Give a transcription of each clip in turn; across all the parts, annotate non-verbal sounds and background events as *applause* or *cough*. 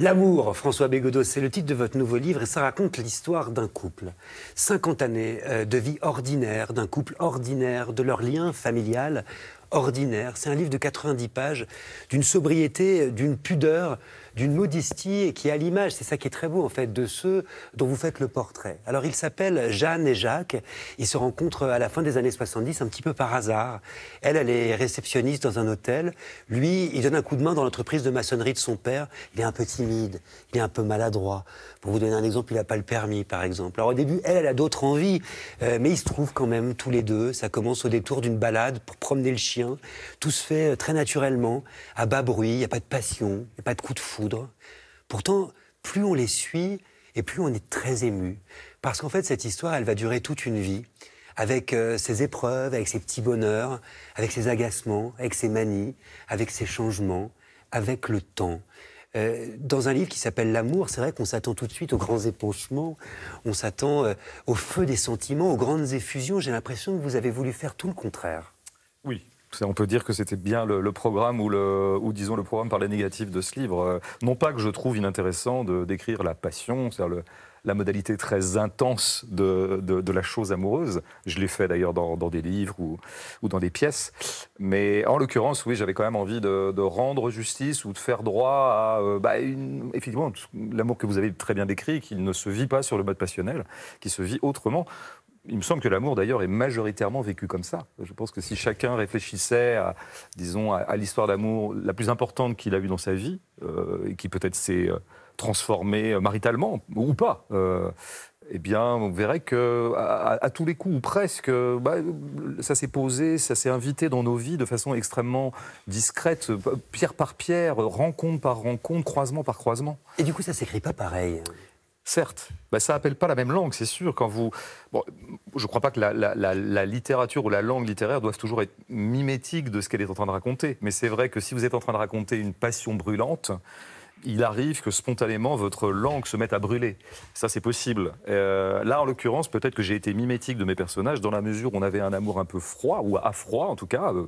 L'amour, François Bégodeau, c'est le titre de votre nouveau livre et ça raconte l'histoire d'un couple. 50 années euh, de vie ordinaire, d'un couple ordinaire, de leur lien familial ordinaire. C'est un livre de 90 pages, d'une sobriété, d'une pudeur d'une modestie qui a l'image, c'est ça qui est très beau en fait, de ceux dont vous faites le portrait. Alors il s'appelle Jeanne et Jacques, ils se rencontrent à la fin des années 70 un petit peu par hasard. Elle, elle est réceptionniste dans un hôtel, lui, il donne un coup de main dans l'entreprise de maçonnerie de son père, il est un peu timide, il est un peu maladroit. Pour vous donner un exemple, il n'a pas le permis par exemple. Alors au début, elle, elle a d'autres envies, euh, mais ils se trouvent quand même tous les deux, ça commence au détour d'une balade pour promener le chien, tout se fait euh, très naturellement, à bas bruit, il n'y a pas de passion, il n'y a pas de coup de foudre. Pourtant, plus on les suit et plus on est très ému. Parce qu'en fait, cette histoire, elle va durer toute une vie, avec euh, ses épreuves, avec ses petits bonheurs, avec ses agacements, avec ses manies, avec ses changements, avec le temps. Euh, dans un livre qui s'appelle L'amour, c'est vrai qu'on s'attend tout de suite aux grands épanchements, on s'attend euh, au feu des sentiments, aux grandes effusions. J'ai l'impression que vous avez voulu faire tout le contraire. Oui, on peut dire que c'était bien le, programme ou, le, disons le programme par les négatifs de ce livre. Euh, non pas que je trouve inintéressant de décrire la passion, c'est-à-dire la modalité très intense de, la chose amoureuse. Je l'ai fait d'ailleurs dans, des livres ou, dans des pièces. Mais en l'occurrence, oui, j'avais quand même envie de, rendre justice ou de faire droit à euh, bah, effectivement l'amour que vous avez très bien décrit, qu'il ne se vit pas sur le mode passionnel, qui se vit autrement il me semble que l'amour, d'ailleurs, est majoritairement vécu comme ça. Je pense que si chacun réfléchissait, disons, à, l'histoire d'amour la plus importante qu'il a eue dans sa vie, euh, et qui peut-être s'est euh, transformée euh, maritalement ou pas, eh bien, on verrait que à, tous les coups ou presque, bah, ça s'est posé, ça s'est invité dans nos vies de façon extrêmement discrète, pierre par pierre, rencontre par rencontre, croisement par croisement. Et du coup, ça s'écrit pas pareil certes, bah, ça n'appelle pas la même langue, c'est sûr. Quand vous, je ne crois pas que la, la, littérature ou la langue littéraire doivent toujours être mimétiques de ce qu'elle est en train de raconter. Mais c'est vrai que si vous êtes en train de raconter une passion brûlante, il arrive que spontanément votre langue se mette à brûler. Ça, c'est possible. Euh, là, en l'occurrence, peut-être que j'ai été mimétique de mes personnages dans la mesure où on avait un amour un peu froid ou à froid, en tout cas. Euh,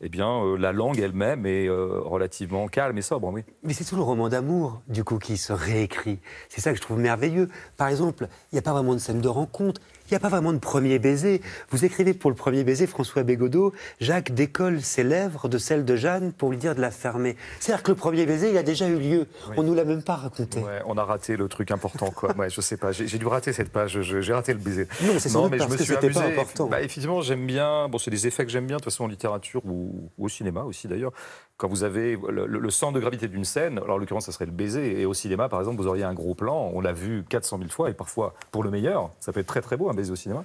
eh bien, euh, la langue elle-même est relativement calme et sobre, oui. Mais c'est tout le roman d'amour, du coup, qui se réécrit. C'est ça que je trouve merveilleux. Par exemple, il n'y a pas vraiment de scène de rencontre. Il n'y a pas vraiment de premier baiser. Vous écrivez pour le premier baiser, François Bégodeau, Jacques décolle ses lèvres de celles de Jeanne pour lui dire de la fermer. C'est-à-dire que le premier baiser, il a déjà eu lieu. On ne nous l'a même pas raconté. on a raté le truc important, quoi. *laughs* ouais, je sais pas. J'ai dû rater cette page. J'ai raté le baiser. Non, c'est parce je me que important. Bah, effectivement, j'aime bien. Bon, c'est des effets que j'aime bien, de toute façon, en littérature ou au cinéma aussi, d'ailleurs quand vous avez le, centre de gravité d'une scène, alors en l'occurrence, ça serait le baiser. Et au cinéma, par exemple, vous auriez un gros plan, on l'a vu 400 000 fois, et parfois pour le meilleur, ça peut être très très beau un baiser au cinéma.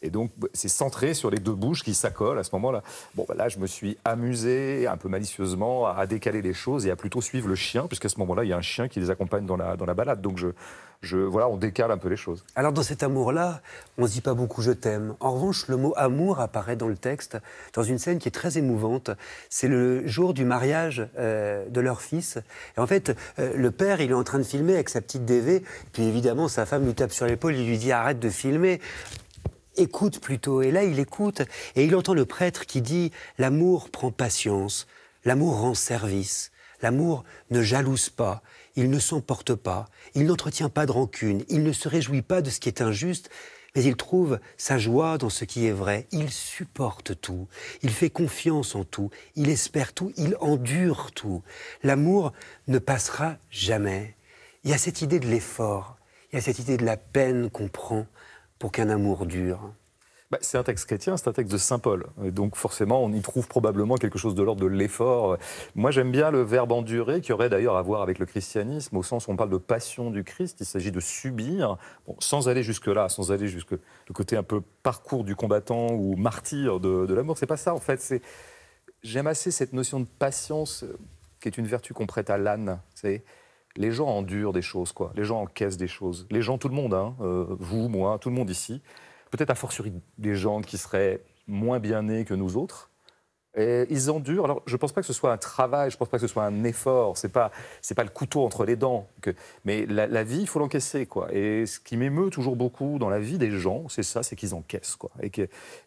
Et donc, bah, c'est centré sur les deux bouches qui s'accolent à ce moment-là. Bon, ben là, je me suis amusé un peu malicieusement à, décaler les choses et à plutôt suivre le chien, puisqu'à ce moment-là, il y a un chien qui les accompagne dans la, dans la balade. Donc, je, je, voilà, on décale un peu les choses. Alors dans cet amour-là, on ne dit pas beaucoup je t'aime. En revanche, le mot amour apparaît dans le texte, dans une scène qui est très émouvante. C'est le jour du mariage euh, de leur fils. Et en fait, euh, le père, il est en train de filmer avec sa petite DV. Puis évidemment, sa femme lui tape sur l'épaule, il lui dit arrête de filmer écoute plutôt. Et là, il écoute et il entend le prêtre qui dit L'amour prend patience, l'amour rend service, l'amour ne jalouse pas, il ne s'emporte pas, il n'entretient pas de rancune, il ne se réjouit pas de ce qui est injuste, mais il trouve sa joie dans ce qui est vrai, il supporte tout, il fait confiance en tout, il espère tout, il endure tout. L'amour ne passera jamais. Il y a cette idée de l'effort, il y a cette idée de la peine qu'on prend pour qu'un amour dure bah, c'est un texte chrétien, c'est un texte de Saint Paul. Donc forcément, on y trouve probablement quelque chose de l'ordre de l'effort. Moi, j'aime bien le verbe endurer, qui aurait d'ailleurs à voir avec le christianisme, au sens où on parle de passion du Christ. Il s'agit de subir, sans aller jusque-là, sans aller jusque le côté un peu parcours du combattant ou martyr de, de l'amour. C'est pas ça, en fait. C'est J'aime assez cette notion de patience, euh, qui est une vertu qu'on prête à l'âne les gens endurent des choses, quoi. Les gens encaissent des choses. Les gens, tout le monde, hein, euh, vous, moi, tout le monde ici. Peut-être à fortiori des gens qui seraient moins bien nés que nous autres. ils endurent. Alors, je ne pense pas que ce soit un travail, je ne pense pas que ce soit un effort. C'est pas, c'est pas le couteau entre les dents. Mais la, vie, il faut l'encaisser, quoi. Et ce qui m'émeut toujours beaucoup dans la vie des gens, c'est ça, c'est qu'ils encaissent, quoi.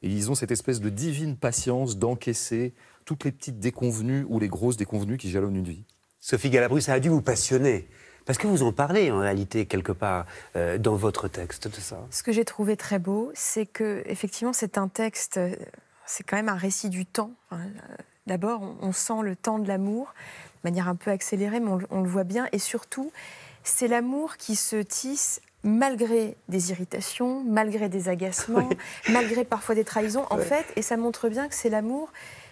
ils ont cette espèce de divine patience d'encaisser toutes les petites déconvenues ou les grosses déconvenues qui jalonnent une vie. Sophie Galabru, ça a dû vous passionner. Parce que vous en parlez en réalité quelque part euh, dans votre texte tout ça. Ce que j'ai trouvé très beau, c'est que effectivement c'est un texte, euh, c'est quand même un récit du temps. Hein. D'abord, on, sent le temps de l'amour, de manière un peu accélérée, mais on, le voit bien. Et surtout, c'est l'amour qui se tisse malgré des irritations, malgré des agacements, *laughs* malgré parfois des trahisons, en fait. Et ça montre bien que c'est l'amour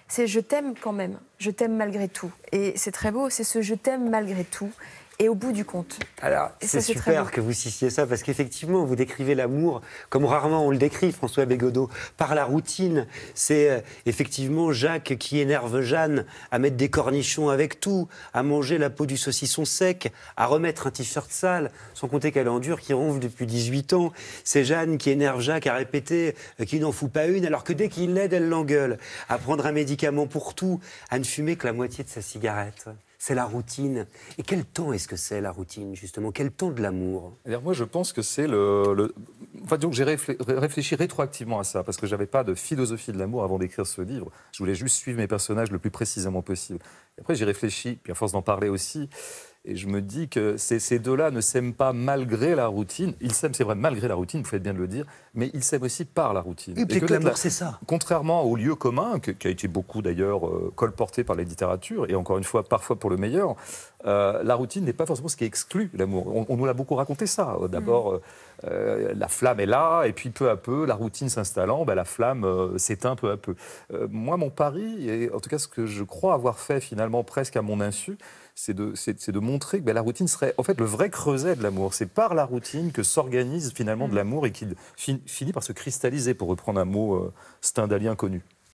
c'est je t'aime quand même, je t'aime malgré tout. Et c'est très beau, c'est ce je t'aime malgré tout et au bout du compte. Alors, c'est super que vous cissiez ça, parce qu'effectivement, vous décrivez l'amour comme rarement on le décrit, François Bégodeau, par la routine. C'est euh, effectivement Jacques qui énerve Jeanne à mettre des cornichons avec tout, à manger la peau du saucisson sec, à remettre un t-shirt sale, sans compter qu'elle endure, qui ronfle depuis 18 ans. C'est Jeanne qui énerve Jacques à répéter euh, qu'il n'en fout pas une, alors que dès qu'il l'aide, elle l'engueule. À prendre un médicament pour tout, à ne fumer que la moitié de sa cigarette c'est la routine. Et quel temps est-ce que c'est la routine, justement Quel temps de l'amour Moi, je pense que c'est le, donc j'ai réfléchi rétroactivement à ça, parce que je n'avais pas de philosophie de l'amour avant d'écrire ce livre. Je voulais juste suivre mes personnages le plus précisément possible. Et après, j'ai réfléchi, puis à force d'en parler aussi, et je me dis que ces, deux-là ne s'aiment pas malgré la routine. Ils s'aiment, c'est vrai, malgré la routine, vous faites bien de le dire, mais ils s'aiment aussi par la routine. Et, puis que l'amour, c'est ça. Contrairement au lieu commun, qui a été beaucoup d'ailleurs euh, colporté par la littérature, et encore une fois, parfois pour le meilleur, euh, la routine n'est pas forcément ce qui exclut l'amour. On, nous l'a beaucoup raconté ça. Euh, d'abord, mm. la flamme est là, et puis peu à peu, la routine s'installant, ben, la flamme s'éteint peu à peu. moi, mon pari, et en tout cas ce que je crois avoir fait finalement presque à mon insu, c'est de, c'est de montrer ben, la routine serait en fait le vrai creuset de l'amour. C'est par la routine que s'organise finalement de mm. l'amour et qu'il finit par se cristalliser, pour reprendre un mot euh, stendhalien connu.